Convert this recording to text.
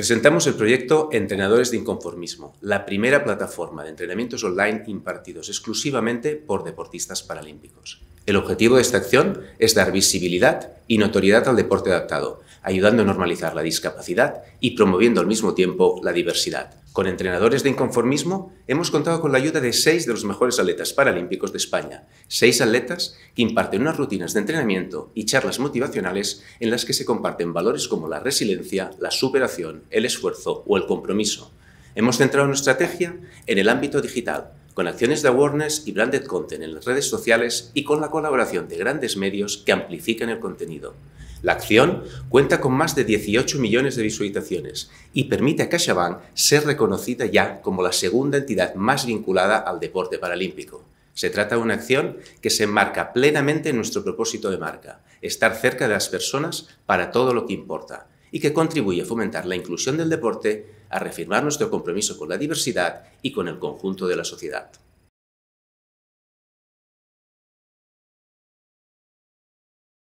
Presentamos el proyecto Entrenadores de Inconformismo, la primera plataforma de entrenamientos online impartidos exclusivamente por deportistas paralímpicos. El objetivo de esta acción es dar visibilidad y notoriedad al deporte adaptado, ayudando a normalizar la discapacidad y promoviendo al mismo tiempo la diversidad, con entrenadores de inconformismo, hemos contado con la ayuda de seis de los mejores atletas paralímpicos de España, seis atletas que imparten unas rutinas de entrenamiento y charlas motivacionales en las que se comparten valores como la resiliencia, la superación, el esfuerzo o el compromiso. Hemos centrado nuestra estrategia en el ámbito digital, con acciones de awareness y branded content en las redes sociales y con la colaboración de grandes medios que amplifican el contenido. La acción cuenta con más de 18 millones de visualizaciones y permite a CaixaBank ser reconocida ya como la segunda entidad más vinculada al deporte paralímpico. Se trata de una acción que se enmarca plenamente en nuestro propósito de marca, estar cerca de las personas para todo lo que importa, y que contribuye a fomentar la inclusión del deporte, a reafirmar nuestro compromiso con la diversidad y con el conjunto de la sociedad.